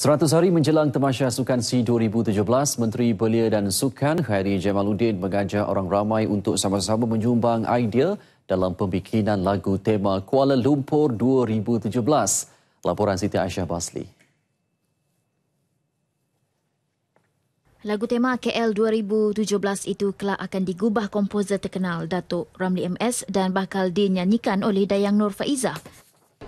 100 hari menjelang Temasya Sukan C 2017, Menteri Belia dan Sukan Khairi Jamaluddin mengajak orang ramai untuk sama-sama menyumbang idea dalam pembikinan lagu tema Kuala Lumpur 2017. Laporan Siti Aisyah Basli. Lagu tema KL 2017 itu kelak akan digubah komposer terkenal Datuk Ramli MS dan bakal dinyanyikan oleh Dayang Nur Faizah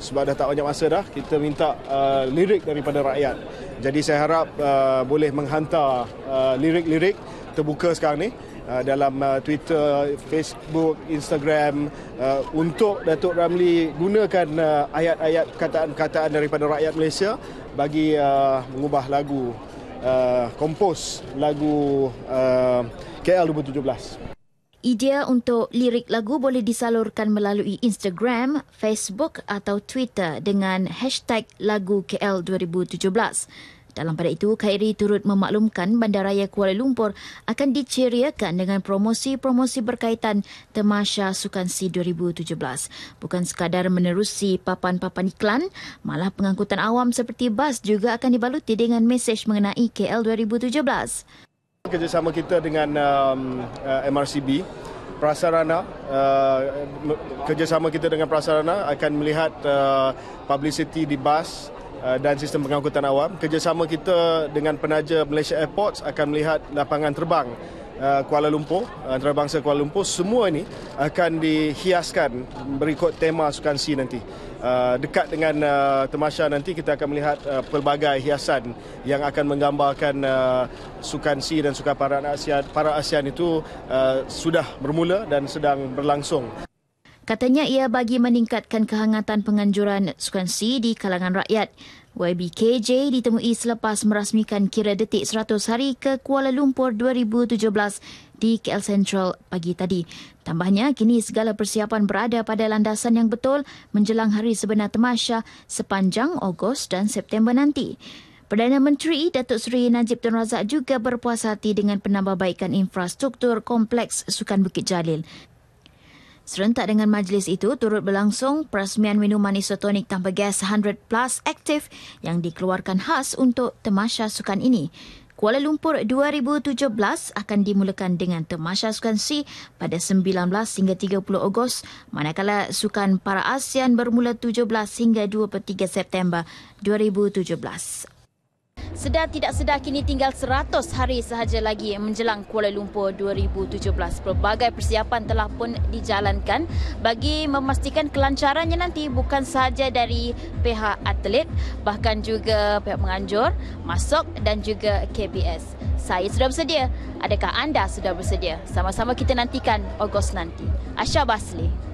sebab dah tak banyak masa dah kita minta uh, lirik daripada rakyat jadi saya harap uh, boleh menghantar uh, lirik-lirik terbuka sekarang ni uh, dalam uh, Twitter, Facebook, Instagram uh, untuk Datuk Ramli gunakan uh, ayat-ayat kataan-kataan daripada rakyat Malaysia bagi uh, mengubah lagu uh, kompos lagu uh, KL 2017 idea untuk lirik lagu boleh disalurkan melalui Instagram, Facebook atau Twitter dengan hashtag lagu KL2017. Dalam pada itu, Khairi turut memaklumkan Bandaraya Kuala Lumpur akan diceriakan dengan promosi-promosi berkaitan Temasha Sukan 2017. Bukan sekadar menerusi papan-papan iklan, malah pengangkutan awam seperti bas juga akan dibaluti dengan mesej mengenai KL 2017 kerjasama kita dengan um, uh, MRCB Prasarana uh, kerjasama kita dengan Prasarana akan melihat uh, publicity di bas uh, dan sistem pengangkutan awam. Kerjasama kita dengan penaja Malaysia Airports akan melihat lapangan terbang Uh, Kuala Lumpur, uh, antarabangsa Kuala Lumpur, semua ini akan dihiaskan berikut tema Sukan Si nanti. Uh, dekat dengan Temasha nanti kita akan melihat pelbagai hiasan yang akan menggambarkan Sukan Si dan Sukan Para ASEAN, para ASEAN itu sudah bermula dan sedang berlangsung. Katanya ia bagi meningkatkan kehangatan penganjuran Sukan Si di kalangan rakyat. YBKJ ditemui selepas merasmikan kira detik 100 hari ke Kuala Lumpur 2017 di KL Central pagi tadi. Tambahnya, kini segala persiapan berada pada landasan yang betul menjelang hari sebenar temasya sepanjang Ogos dan September nanti. Perdana Menteri Datuk Seri Najib Tun Razak juga berpuas hati dengan penambahbaikan infrastruktur kompleks Sukan Bukit Jalil. Serentak dengan majlis itu turut berlangsung perasmian minuman isotonik tanpa gas 100 Plus Active yang dikeluarkan khas untuk temasya sukan ini. Kuala Lumpur 2017 akan dimulakan dengan temasya sukan C pada 19 hingga 30 Ogos manakala sukan para ASEAN bermula 17 hingga 23 September 2017. Sedar tidak sedar kini tinggal 100 hari sahaja lagi menjelang Kuala Lumpur 2017. Pelbagai persiapan telah pun dijalankan bagi memastikan kelancarannya nanti bukan sahaja dari pihak atlet bahkan juga pihak menganjur, masuk dan juga KBS. Saya sudah bersedia. Adakah anda sudah bersedia? Sama-sama kita nantikan Ogos nanti. Asya Basli.